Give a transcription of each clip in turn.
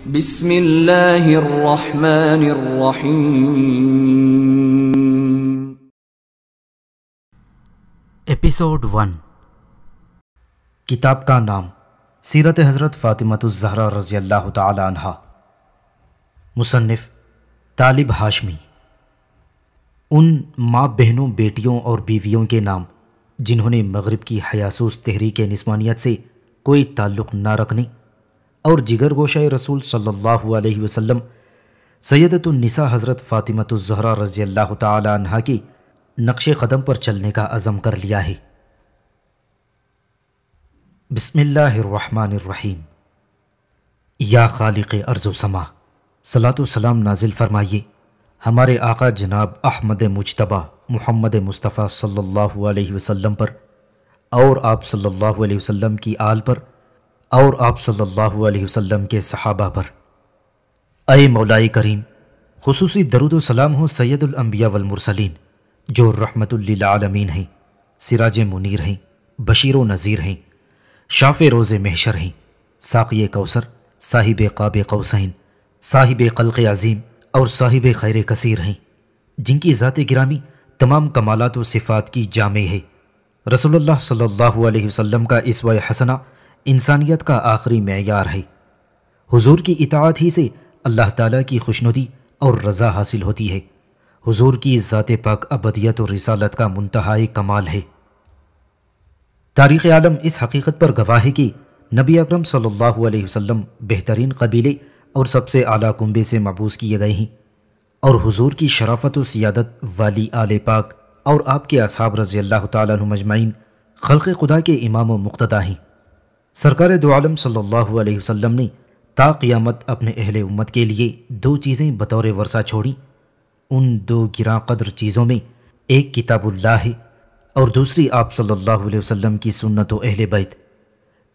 episode one किताब का नाम सीरत हज़रत फ़ातिमतुज़हरा रज़ी अल्लाह तहा मुसनफ़ तालिब हाशमी उन माँ बहनों बेटियों और बीवियों के नाम जिन्होंने मगरब की हयासूस तहरीक नस्मानियत से कोई ताल्लुक़ न रखने और जिगर गोशाए रसूल सल्लल्लाहु अलैहि वसल्लम सैदतुलनिसा हज़रत ज़हरा रज़ी अल्लाह तहा की नक्श क़दम पर चलने का अज़म कर लिया है बसमीम या खालिक अर्ज़ समा सलात सलाम नाजिल फरमाइए हमारे आका जनाब अहमद मुशतबा मोहम्मद मुस्तफ़ा सल्लल्लाहु अलैहि वसल्लम पर और आप सल्लल्लाहु अलैहि वसल्लम की आल पर और आप सल्लल्लाहु अलैहि वसल्लम के सहाबा पर अय मौलाई करीम खसूस दरुद सलाम हो सैदुलम्बिया वलमरसलिन जो रहमतुल्लिलामीन हैं सिराज मुनीर हैं बशीर नज़ीर हैं शाफ़ रोज़ महशर हैं साक़ी कौसर साहिब काब कौसैन साहिब कलक़ अज़ीम और साहिब खैर कसीर हैं जिनकी ज़ात गिरामी तमाम कमालत व सिफ़ात की जाम है रसोल्ला सल्ला वसम का इसवा हसना इंसानियत का आखिरी मैार है हुजूर की इतात ही से अल्लाह ताला की खुशनुदी और रज़ा हासिल होती है हुजूर की ज़ात पाक अबदियत और रिसालत का मुंतहा कमाल है तारीख़ आलम इस हकीकत पर गवाह है कि नबी अकरम सल्लल्लाहु अलैहि वसल्लम बेहतरीन कबीले और सबसे आला कुंबे से मबूस किए गए हैं और हुजूर की शराफत और सियादत वाली आल पाक और आपके असाब रज़ी अल्लाह तजमाइन खल्क़ खुदा के इमाम मुक्तदा हैं सरकार दो आलम सल्लल्लाहु ने ताकियामत अपने अहल उम्मत के लिए दो चीज़ें बतौर वर्षा छोड़ी उन दो गिरा कदर चीज़ों में एक किताबुल्ला है और दूसरी आप सल्लल्लाहु अलैहि वसल्लम की सुन्नत अहल बैत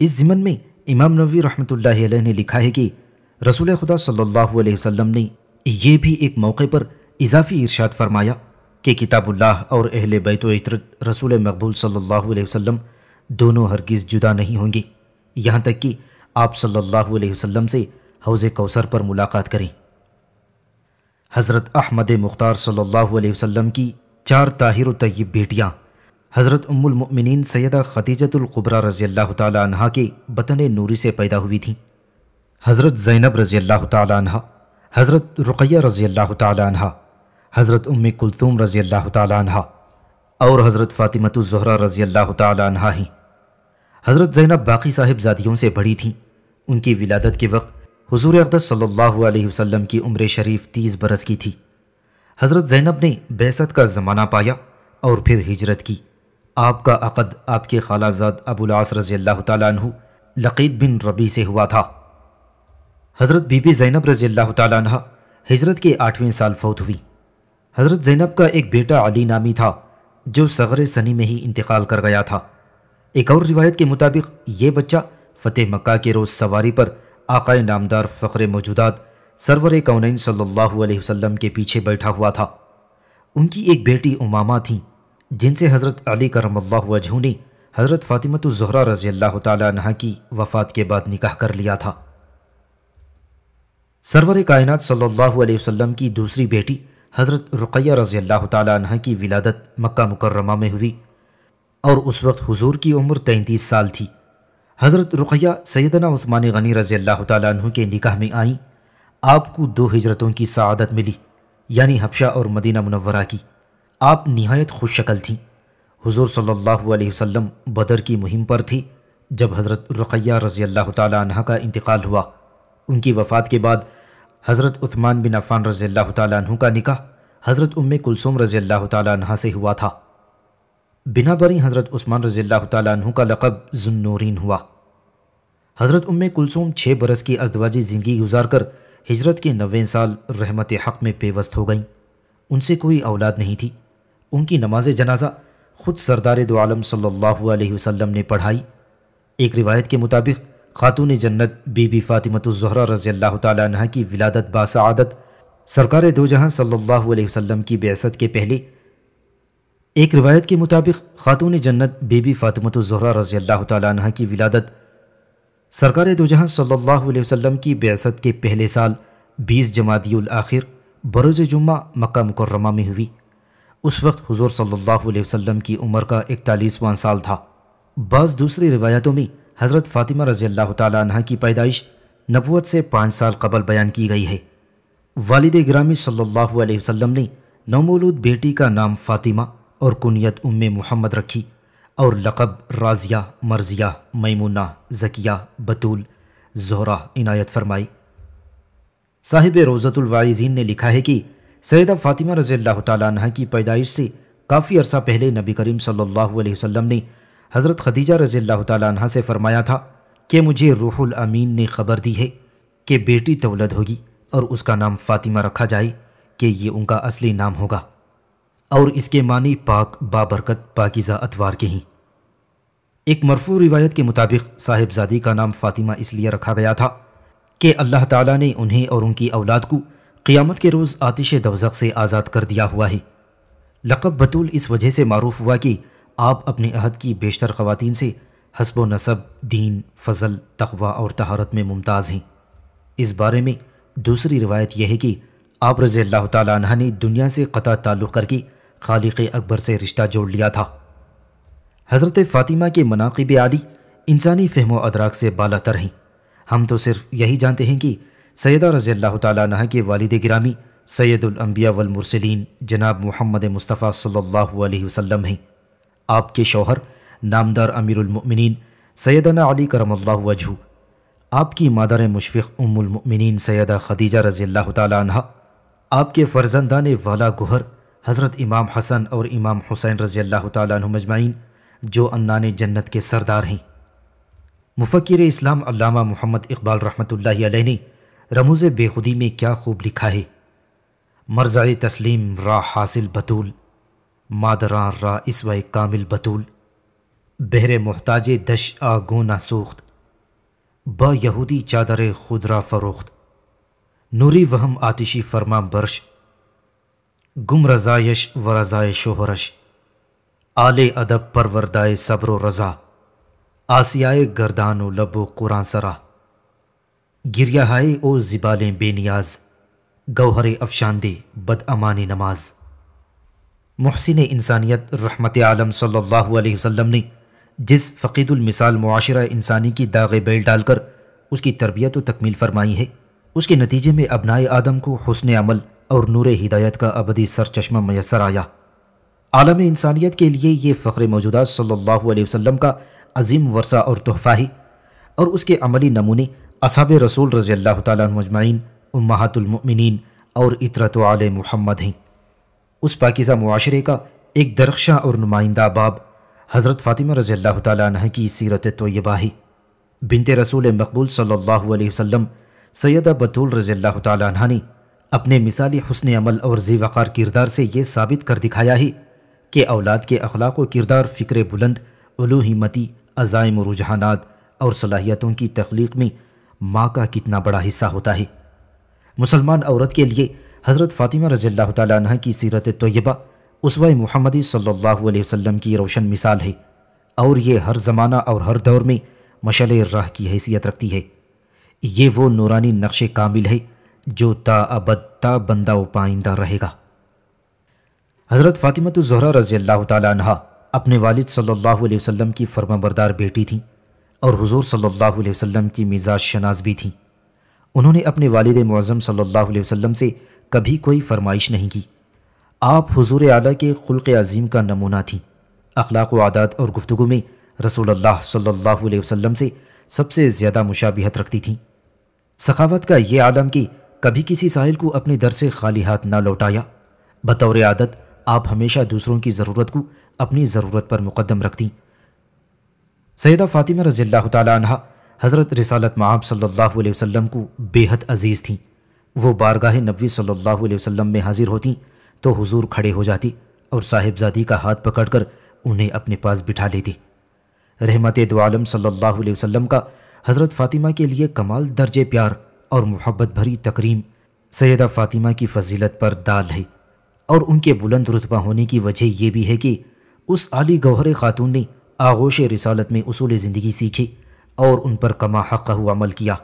इस ज़िमन में इमाम नबी रहमतुल्लाह अलैहि ने लिखा है कि रसूल खुदा सल्लल्लाहु अलैहि वसल्लम ने यह भी एक मौके पर इजाफी इरशाद फरमाया कि किताबुल्लाह और अहल बैत इतरत रसूल मकबूल सल्लल्लाहु अलैहि वसल्लम दोनों हरगिज़ जुदा नहीं होंगे यहाँ तक कि आप सल्लल्लाहु अलैहि वसल्लम से हौज़ कौसर पर मुलाकात करें हज़रत अहमद मुख्तार सल्लल्लाहु अलैहि वसल्लम की चार ताहिर तयब बेटियाँ हज़रत उम्मिन सैदा ख़तीजतुल्कुबरा रज़ी अल्लाह तह के बतन नूरी से पैदा हुई थी हज़रत ज़ैनब रज़ी अल्लाह तह हज़रत रुक़ैया रज़ी अल्लाह तह हज़रत उम कुलतूम रज़ी अल्लाह तह और हज़रत ज़ुहरा रज़ी अल्लाह तह हैं हज़रत ज़ैनब बाकी साहिबजादियों से बड़ी थीं उनकी विलादत के वक्त हजूर अकदस सल्ला वसलम की उम्र शरीफ तीस बरस की थी हज़रत ज़ैनब ने बेसत का ज़माना पाया और फिर हिजरत की आपका अक़द आपके खालाजाद अबूलास रज़ी अल्लाह तु लकीद बिन रबी से हुआ था हज़रत बीबी ज़ैनब रज़ी अल्लाह तह हजरत के आठवें साल फौत हुई हज़रत ज़ैनब का एक बेटा अली नामी था जो सगरे सनी में ही इंतकाल कर गया था एक और रिवायत के मुताबिक ये बच्चा फ़तेह मक्का के रोज़ सवारी पर आकाए नामदार फ़ख्र मौजूदात सरवर कौन सल्लल्लाहु अलैहि वसल्लम के पीछे बैठा हुआ था उनकी एक बेटी उमामा थीं जिनसे हज़रत अली करम वजहू ने हज़रत फ़ातिमत ज़हरा रज़ी अल्लाह तह की वफ़ात के बाद निकाह कर लिया था सरवर कायनत सल्ला वसम की दूसरी बेटी हज़रत रुकैया रज़ी अल्लाह तह की विलादत मक्का मुकर्रमा में हुई और उस वक्त हुजूर की उम्र तैंतीस साल थी हज़रत रुक़या सैदना उस्मान गनी रज़ी अल्लाह तु के निकाह में आईं आपको दो हिजरतों की सआदत मिली यानी हबशा और मदीना मनवरा की आप नहायत खुश शक्ल थी हुजूर सल्लल्लाहु अलैहि वसल्लम बदर की मुहिम पर थी जब हज़रत रुक़या रज़ी अल्लाह तह का इंतकाल हुआ उनकी वफ़ात के बाद हज़रत उस्मान बिन अफ़ान रज़ी अल्लाह तु का निकाह हज़रत उम्म कुलसुम रज़ी अल्लाह तह से हुआ था बिना बरी हज़रत उस्मान रज़ील्ला तु का लकब जुन्नूरीन हुआ हज़रत उम्म कुलसूम छः बरस की अजदवाजी ज़िंदगी गुजार कर हजरत के नवे साल रहमत हक़ में पेवस्त हो गईं उनसे कोई औलाद नहीं थी उनकी नमाज जनाजा खुद सरदार दोआलम सल्ला वसम ने पढ़ाई एक रिवायत के मुताबिक खातून जन्नत बीबी फ़ातिमतुलज़हरा रज़ी अल्लाह तह की विलादत बासादत सरकार दो जहाँ सल्ला वसम की बेसत के पहले एक रिवायत के मुताबिक खातून जन्नत बीबी ज़हरा रज़ी अल्लाह तह की विलादत सरकार दोजहान सल्ला वसम की बेसत के पहले साल बीस जमादियुल आखिर बरोज़ जुम्मा मक्का मुकर्रमा में हुई उस वक्त हुजूर सल्लल्लाहु अलैहि वसल्लम की उम्र का इकतालीसवां साल था बाज़ दूसरी रिवायतों में हज़रत फ़ातिमा रज़ी अल्लाह तह की पैदाइश नबूत से पाँच साल कबल बयान की गई है वालद ग्रामी सल्लल्लाहु अलैहि वसल्लम ने नमोलूद बेटी का नाम फ़ातिमा और कुनियत उम्मे मोहम्मद रखी और लक़ब राजिया मर्जिया मैमुना जकिया बतूल जहरा इनायत फरमाई साहिब रोज़तुलवाइजीन ने लिखा है कि सैदा फ़ातिमा रज़ी अल्लाह तह की पैदाइश से काफ़ी अरसा पहले नबी करीम सल्लल्लाहु अलैहि वसल्लम ने हज़रत खदीजा रज़ी अल्लाह तह से फ़रमाया था कि मुझे रूहुल अमीन ने ख़बर दी है कि बेटी तौलद होगी और उसका नाम फ़ातिमा रखा जाए कि ये उनका असली नाम होगा और इसके मानी पाक बाबरकत पाकिज़ा अतवार के हैं एक मरफू रिवायत के मुताबिक साहिबजादी का नाम फ़ातिमा इसलिए रखा गया था कि अल्लाह ताला ने उन्हें और उनकी औलाद को क़ियामत के रोज़ आतिश दवजक से आज़ाद कर दिया हुआ है लक़ब बतूल इस वजह से मरूफ हुआ कि आप अपने अहद की बेशतर ख़वान से हसब नसब दीन फजल तकवा और तहारत में मुमताज़ हैं इस बारे में दूसरी रिवायत यह है कि आप रज़ी अल्लाह तह ने दुनिया से क़ता ताल्लुक़ करके खालिक अकबर से रिश्ता जोड़ लिया था हज़रत फ़ातिमा के मनाकब आली इंसानी फहमो अदराक से तर हैं हम तो सिर्फ यही जानते हैं कि सैदा रज़ी अल्लाह तह के वालद ग्रामी सैदुलम्बिया वलमरसलिन जनाब मोहम्मद मुस्तफ़ा सल्ला अलैहि हैं आपके शौहर नामदार अमीरमिन सैदना अली करम वजहू आपकी मादर मुशफ़ उमुलमिन सैदा खदीजा रज़ी अल्लाह तह आपके ने वाला गुहर हज़रत इमाम हसन और इमाम हुसैन रज़ी अल्लाह तजमाइन जो ने जन्नत के सरदार हैं मुफ़िर इस्लाम अल्लामा मोहम्मद इकबाल रहमत ने रमूज़ बेखुदी में क्या खूब लिखा है मर्ज़ा तस्लीम रा हासिल बतूल मादरा रा इस कामिल बतूल बहर मोहताज दश आ गोना ब यहूदी चादर खुदरा फ़रोख्त नूरी वहम आतिशी फरमा बर्श गुम रज़ायश व रज़ाय शोहरश आले अदब परवरदाए सब्र रज़ा आसियाए गर्दान लबो कुरान सरा गिरियाहाय ओ जिबाले बेनियाज गौहर बद अमानी नमाज महसिन इंसानियत रहमत आलम सल्लल्लाहु अलैहि वसल्लम ने जिस फ़कीदुलमिसाल माशरा इंसानी की दागे बेल डालकर उसकी तरबियत व तकमील फरमाई है उसके नतीजे में अबनाए आदम को हसन अमल और नूर हिदायत का अबदी चश्मा मैसर आया आलम इंसानियत के लिए ये फ़खरे मौजूदा सल्लल्लाहु अलैहि वसल्लम का अजीम वर्षा और तोहफ़ा ही और उसके अमली नमूने असाब रसूल रज़ी अल्लाह तजमाइन उम्मातुलमिन और इतरत आल महमद हैं उस पाकिज़ा माशरे का एक दरख्शा और नुमाइंदा बाब हज़रत फ़ातिमा रज़ी अल्लाह तह की सीरत तोयबा ही बिनते रसूल मकबूल सल्लल्लाहु अलैहि वसल्लम बतूल रज़ी अल्लाह तह ने अपने मिसाली हसन अमल और जीवाकार किरदार से ये साबित कर दिखाया ही कि औलाद के अखलाक व किरदार फ़िक्र बुलंद उलूहिमती अजायम रुझाना और सलाहियतों की तख्लीक में माँ का कितना बड़ा हिस्सा होता है मुसलमान औरत के लिए हज़रत फ़ातिमा रजील तह की सीरत तयबा उसवा महमदी सल्ला वसम की रोशन मिसाल है और ये हर ज़माना और हर दौर में मशल राह की हैसियत रखती है ये वो नूरानी नक्श कामिल है जो ताबदता बंदा उपाइंदा रहेगा हज़रत फ़ातिमा तो ज़हरा रज़ी अल्लाह तहा अपने वालिद सल्लल्लाहु अलैहि वसल्लम की फर्माबरदार बेटी थीं और हुजूर सल्लल्लाहु अलैहि वसल्लम की मिजाज शनाज भी थीं उन्होंने अपने वालिद मज़म सल्लल्लाहु अलैहि वसल्लम से कभी कोई फरमाइश नहीं की आप हुजूर आला के खुल्क अजीम का नमूना थीं अखलाक आदात और गुफ्तु में रसूल सल्लल्लाहु अलैहि वसल्लम से सबसे ज़्यादा मुशाबहत रखती थी सखावत का ये आलम की कभी किसी साहिल को अपने दर से खाली हाथ ना लौटाया बतौर आदत आप हमेशा दूसरों की ज़रूरत को अपनी ज़रूरत पर मुकदम रखती सैदा फ़ातिमा रजील्ला तहा हज़रत रिसालत महाब सल्ला वसम को बेहद अजीज़ थी वो बारगाह नबी सल्ला वसम में हाजिर होती तो हुजूर खड़े हो जाती और साहिबजादी का हाथ पकड़कर उन्हें अपने पास बिठा लेती रहमत दो सल्ला वसम का हज़रत फ़ातिमा के लिए कमाल दर्ज प्यार और मोहब्बत भरी तकरीम सैदा फ़ातिमा की फजीलत पर दाल है और उनके बुलंद रुतबा होने की वजह यह भी है कि उस आली गौहर खातून ने आगोश रिसालत में उसूल ज़िंदगी सीखी और उन पर कमा हक़ हुआ अमल किया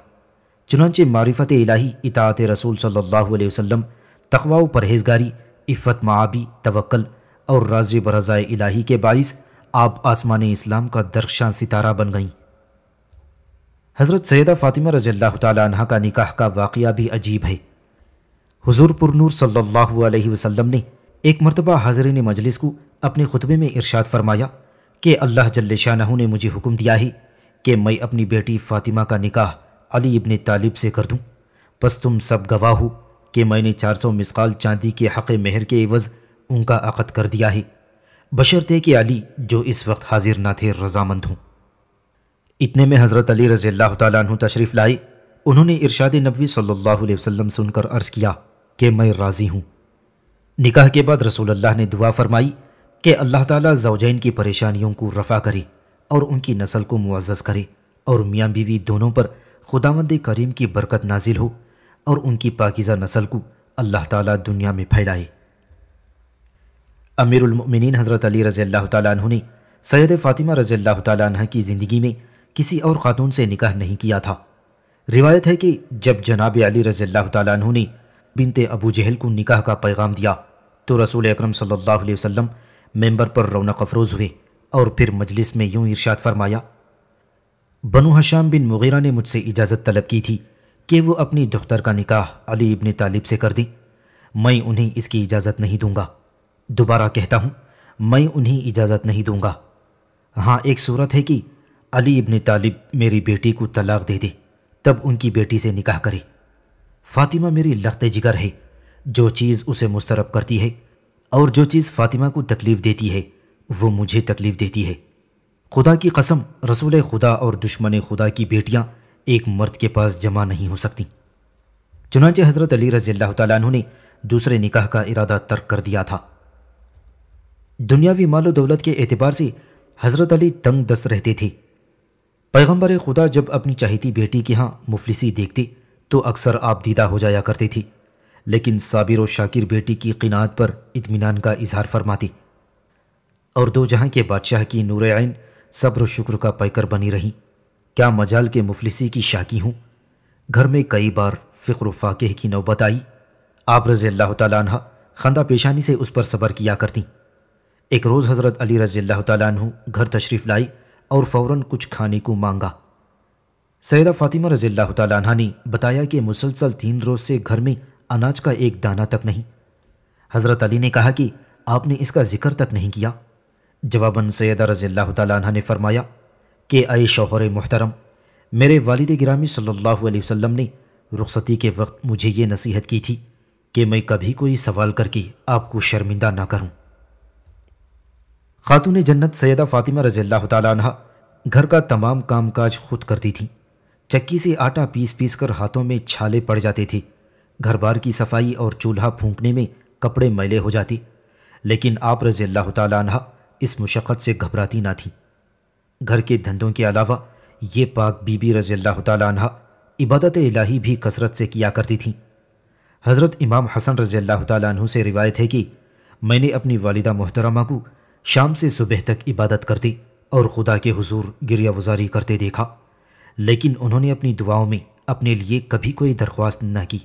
चुनाच मारिफत इलाही इतात रसूल सल्ला वसम वसल्लम तकवा परहेजगारी इफ़त माबी तवक्ल और राज बरज़ा इलाही के बाईस आप आसमान इस्लाम का दरख्शां सितारा बन गईं हज़रत सैदा फ़ातिमा रज़ल्ला तह का निकाह का वाक़ भी अजीब है हुजूर पुरनूर सल्लल्लाहु अलैहि वसल्लम ने एक मरतबा हाजरीन मजलिस को अपने खुतबे में इरशाद फरमाया कि अल्लाह जल्ल शाह ने मुझे हुक्म दिया है कि मैं अपनी बेटी फ़ातिमा का निकाह अली इबन तालिब से कर दूँ बस तुम सब गवाह हो कि मैंने चार सौ मिसकाल चांदी के हक़ मेहर के एवज़ उनका अक़द कर दिया है बशर्ते कि अली जो इस वक्त हाजिर ना थे रजामंद हूँ इतने में हज़रत अली रज़ी अल्लाह तशरीफ़ लाई उन्होंने इरशाद नबी सल्लल्लाहु अलैहि वसल्लम सुनकर अर्ज़ किया कि मैं राज़ी हूँ निकाह के बाद रसूल अल्लाह ने दुआ फरमाई कि अल्लाह ताला जौजैन की परेशानियों को रफ़ा करे और उनकी नस्ल को मुआज़ करे और मियाँ बीवी दोनों पर खुदावंद करीम की बरकत नाजिल हो और उनकी पाकिज़ा नस्ल को अल्लाह ताली दुनिया में फैलाए अमीरमिन हज़रत अली रज़ी अल्लाह तु ने सैद फ़ातिमा रज़ी अल्लाह तह की ज़िंदगी में किसी और खातून से निकाह नहीं किया था रिवायत है कि जब जनाब अली रज़ील तु ने बिनते अबू जहल को निकाह का पैगाम दिया तो रसूल अक्रम सल्लाम अलैहि मेंबर पर रौनक अफरोज़ हुए और फिर मजलिस में यूं इर्शाद फरमाया बनु हशाम बिन मुगैरा ने मुझसे इजाज़त तलब की थी कि वो अपनी दुख्तर का निकाह अली इबन तालिब से कर दें मैं उन्हें इसकी इजाज़त नहीं दूंगा दोबारा कहता हूँ मैं उन्हें इजाज़त नहीं दूंगा हाँ एक सूरत है कि अली इब्ने तालिब मेरी बेटी को तलाक दे दे तब उनकी बेटी से निकाह करे फातिमा मेरी लखते जिगर है जो चीज़ उसे मुस्तरब करती है और जो चीज़ फ़ातिमा को तकलीफ़ देती है वो मुझे तकलीफ़ देती है खुदा की कसम रसूल खुदा और दुश्मन खुदा की बेटियाँ एक मर्द के पास जमा नहीं हो सकती चुनाचे हज़रत अली रज़ी तु ने दूसरे निकाह का इरादा तर्क कर दिया था दुनियावी मालो दौलत के एतबार से हज़रत अली तंग दस्त रहते थे पैगंबर खुदा जब अपनी चाहती बेटी के यहाँ मुफलिसी देखती तो अक्सर आप दीदा हो जाया करती थी लेकिन साबिर और शाकिर बेटी की किनात पर इतमान का इजहार फरमाती और दो जहाँ के बादशाह की नूर आइन सब्र शुक्र का पैकर बनी रही क्या मजाल के मुफलिसी की शाकी हूँ घर में कई बार फ़िक्र फाकेह की नौबत आई आप रज़ी अल्लाह तह खंदा पेशानी से उस पर सबर किया करती एक रोज़ हज़रत अली रज़ी अल्लाह तु घर तशरीफ़ लाई और फौरन कुछ खाने को मांगा सैदा फातिमा रजील्ला तला ने बताया कि मुसलसल तीन रोज़ से घर में अनाज का एक दाना तक नहीं हज़रत अली ने कहा कि आपने इसका जिक्र तक नहीं किया जवाबन सैदा रजील्ला तला ने फरमाया कि अय शोहर मोहतरम मेरे वालद ग्रामी सल्लल्लाहु ने रुखसती के वक्त मुझे ये नसीहत की थी कि मैं कभी कोई सवाल करके आपको शर्मिंदा ना करूं खातून जन्नत सैदा फ़ातिमा रजील्ला तह घर का तमाम कामकाज खुद करती थी चक्की से आटा पीस पीस कर हाथों में छाले पड़ जाते थे घर बार की सफाई और चूल्हा फूंकने में कपड़े मैले हो जाते लेकिन आप रजील्ला तह इस मुशक्क़त से घबराती ना थी घर के धंधों के अलावा ये पाक बीबी रजील्ला तह इबादत इलाही भी कसरत से किया करती थीं हज़रत इमाम हसन रजील्ला तु से रिवायत है कि मैंने अपनी वालदा मोहतरमा को शाम से सुबह तक इबादत करते और खुदा के हुजूर गिरियावुजारी करते देखा लेकिन उन्होंने अपनी दुआओं में अपने लिए कभी कोई दरख्वास्त न की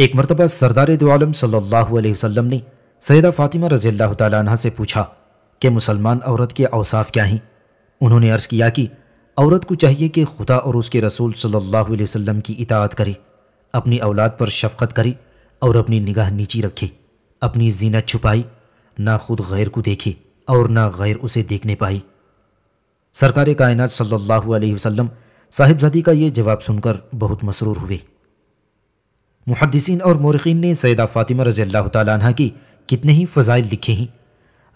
एक मरतबा सरदार दोआलम सल्लल्लाहु अलैहि वसल्लम ने सैदा फ़ातिमा रजील्ला तह से पूछा कि मुसलमान औरत के अवसाफ क्या हैं उन्होंने अर्ज़ किया कि औरत को चाहिए कि खुदा और उसके रसूल सल्लल्लाहु अलैहि वसल्लम की इताअत करे अपनी औलाद पर शफकत करे और अपनी निगाह नीची रखे अपनी जीनत छुपाई ना खुद गैर को देखी और ना गैर उसे देखने पाई सरकार कायनात सल्लल्लाहु अलैहि वसल्लम साहिबजादी का ये जवाब सुनकर बहुत मसरूर हुए मुहदसिन और मौरखीन ने सैदा फ़ातिमा रज़ी अल्लाह तह की कितने ही फ़जाइल लिखे हैं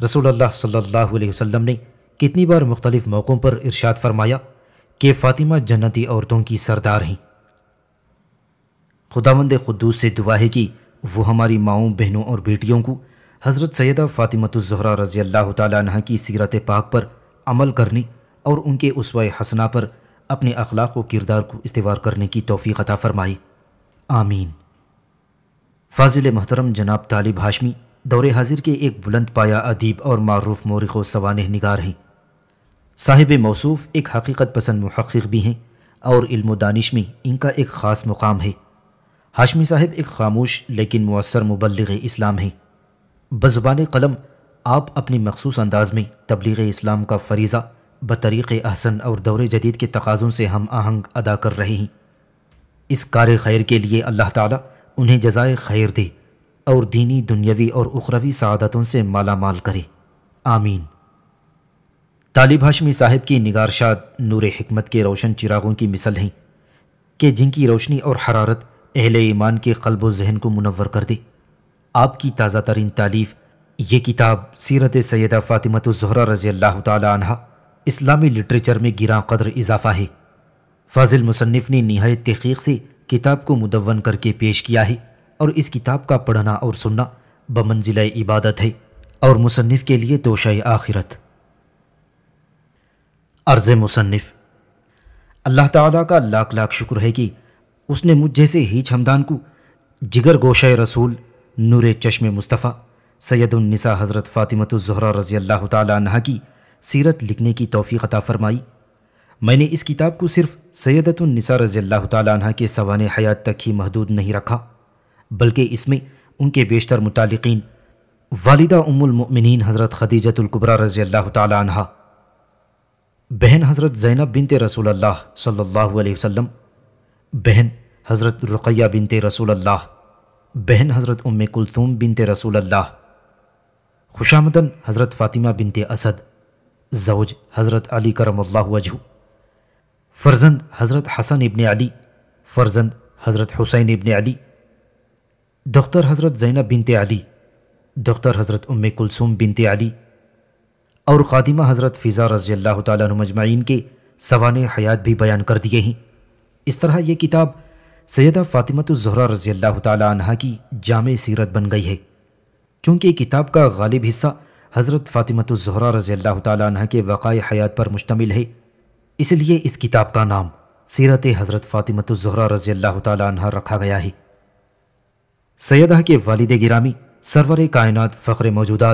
रसोल्ला सल्ला वसम ने कितनी बार मुख्तलिफ़ मौक़ों पर इरशाद फरमाया कि फ़ातिमा जन्नती औरतों की सरदार हैं खुदावंद खुदूस से दुआ है कि वो हमारी माओं बहनों और बेटियों को हज़रत सैदा फ़ातिमतुज़हरा रज़ी अल्लाह तह की सीरत पाक पर अमल करने और उनके उसवा हसना पर अपने अखलाक व किरदार को इस्तेवार करने की तोफ़ी अता फ़रमाई आमीन फाजिल महतरम जनाब तालिब हाशमी दौर हाजिर के एक बुलंद पाया अदीब और मरूफ मौरख सवान निगार हैं साहिब मौसूफ़ एक हकीकत पसंद महक़ भी हैं और इल्म दानिश में इनका एक ख़ास मुकाम है हाशमी साहिब एक खामोश लेकिन मौसर मुबलग इस्लाम हैं बजुबान कलम आप अपने मखसूस अंदाज में तबलीग इस्लाम का फरीज़ा बतरीक़ अहसन और दौर जदीद के तकाज़ों से हम आहंग अदा कर रहे हैं इस कार खैर के लिए अल्लाह ताला उन्हें जजाय खैर दे और दीनी दुनियावी और उखरवी सदतों से माला माल करे आमीन तालिब हाशमी साहिब की निगारशाद नूर हमत के रोशन चिरागों की मिसल हैं कि जिनकी रोशनी और हरारत अहल ईमान के कल्ब जहन को मुनवर कर दे आपकी ताज़ा तरीन तालीफ ये किताब सीरत सैदा जहरा रज़ी अल्लाह तह इस्लामी लिटरेचर में गिरा कदर इजाफ़ा है फाजिल मुसनफ़ ने नहायत तहकीक से किताब को मुदवन करके पेश किया है और इस किताब का पढ़ना और सुनना बमंजिल इबादत है और मुसनफ़ के लिए तोशाई आखिरत अर्ज़ मुसनफ़ अल्लाह ताला का लाख लाख शुक्र है कि उसने मुझ जैसे ही हमदान को जिगर गोशा रसूल नूर चश्म मुस्तफ़ा सैदुलनसा हज़रत फ़ातिमत ज़ुहरा रज़ी अल्लाह तह की सीरत लिखने की तोफ़ी अता फ़रमाई मैंने इस किताब को सिर्फ सैदतुलनसा रज़ी अल्लाह तह के सवान हयात तक ही महदूद नहीं रखा बल्कि इसमें उनके बेशतर मुतालिकीन वालदा उमुलमिन हज़रत खदीजतुल्कुबरा रज़ी अल्लाह तह बहन हज़रत ज़ैनब बिनते रसूल सल्ला वसम बहन हज़रत रुक़ैया बिनते रसूल अल्लाह बहन हज़रत उम कुलसूम बिनते रसूल खुशामदन हज़रत फ़ातिमा बिनते असद जौज हज़रत अली करम वजू फ़र्जंद हज़रत हसन इबन अली फ़र्जंद हज़रत हुसैन इबन अली दख्तर हज़रत ज़ैनब बिनते अली दख्तर हज़रत उम कुलसूम बिनते अली और ख़ादिमा हज़रत फ़िज़ा रज़ी अल्लाह तजमाइन के सवान हयात भी बयान कर दिए हैं इस तरह ये किताब सैदा ज़हरा रज़ी अल्लाह तह की जाम सीरत बन गई है चूँकि किताब का गालिब हिस्सा हज़रत ज़हरा रज़ी अल्लाह तह के वक़ाय हयात पर मुश्तमिल है इसलिए इस किताब का नाम सीरत हज़रत ज़हरा रज़ी अल्लाह तह रखा गया है सैदा के वालद गिरामी सरवर कायनत फ़ख्र मौजूदा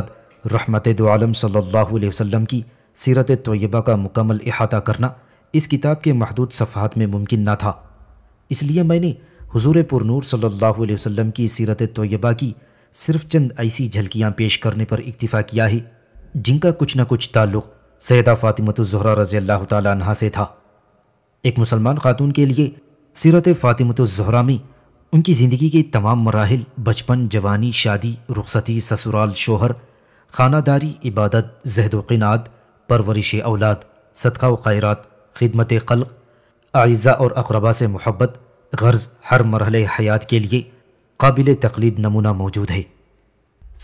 रहमत दो सल्ला वसम की सीरत तय्यबा का मुकम्मल अहाता करना इस किताब के महदूद सफ़ात में मुमकिन न था इसलिए मैंने हुजूर पुरनूर सल्लल्लाहु अलैहि वसल्लम की सीरत तोयबा की सिर्फ चंद ऐसी झलकियाँ पेश करने पर इक्तफ़ा किया है जिनका कुछ न कुछ ताल्लुक़ सैदा फ़ातिमतुज़हरा रज़ी अल्लाह तह से था एक मुसलमान खातून के लिए सीरत ज़हरा में उनकी ज़िंदगी के तमाम मराहल बचपन जवानी शादी रुखसती ससुराल शोहर खानादारी इबादत जहदोक़िनात परवरिश औलाद सदका व खैरात खिदमत खल्क़ अज़ा और अकरबा से मोहब्बत गर्ज हर मरहल हयात के लिए काबिल तकलीद नमूना मौजूद है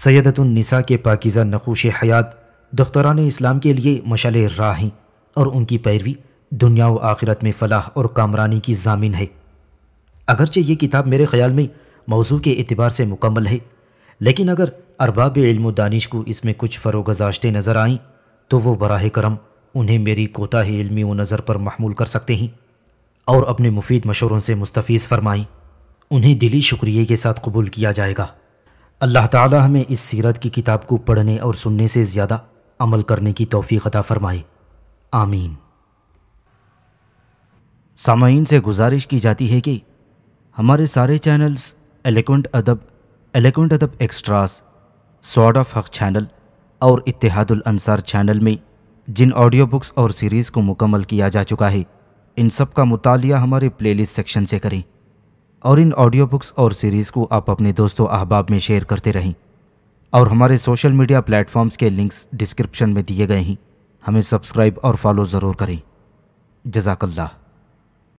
सैदतनिसा के पाकिज़ा नकोश हयात दख्तरान इस्लाम के लिए मशल राह हैं और उनकी पैरवी दुनिया व आखिरत में फलाह और कामरानी की जामिन है अगरचे ये किताब मेरे ख्याल में मौजू के अतबार से मुकम्मल है लेकिन अगर अरबाब इल्म दानिश को इसमें कुछ फरोगजाशतें नज़र आईं तो वो बरह करम उन्हें मेरी कोताही इल्मी व नज़र पर महमूल कर सकते हैं और अपने मुफीद मशवरों से मुस्तफ़ फरमाई उन्हें दिली शुक्रिया के साथ कबूल किया जाएगा अल्लाह ताला हमें इस सीरत की किताब को पढ़ने और सुनने से ज़्यादा अमल करने की तोफ़ी अदा फ़रमाए आमीन सामीन से गुजारिश की जाती है कि हमारे सारे चैनल्स एलेक्ट अदब एलेक्ट अदब एक्स्ट्रास सॉर्ड ऑफ हक चैनल और इतिहादुल अंसार चैनल में जिन ऑडियो बुक्स और सीरीज़ को मुकम्मल किया जा चुका है इन सब का मुताल हमारे प्लेलिस्ट सेक्शन से करें और इन ऑडियो बुक्स और सीरीज़ को आप अपने दोस्तों अहबाब में शेयर करते रहें और हमारे सोशल मीडिया प्लेटफॉर्म्स के लिंक्स डिस्क्रिप्शन में दिए गए हैं हमें सब्सक्राइब और फॉलो ज़रूर करें जजाकल्ला